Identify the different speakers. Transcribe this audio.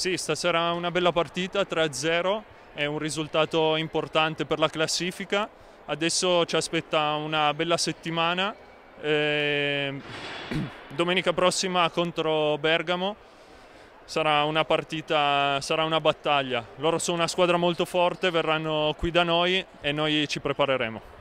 Speaker 1: Sì, stasera una bella partita, 3-0, è un risultato importante per la classifica. Adesso ci aspetta una bella settimana, eh, domenica prossima contro Bergamo. Sarà una partita, sarà una battaglia. Loro sono una squadra molto forte, verranno qui da noi e noi ci prepareremo.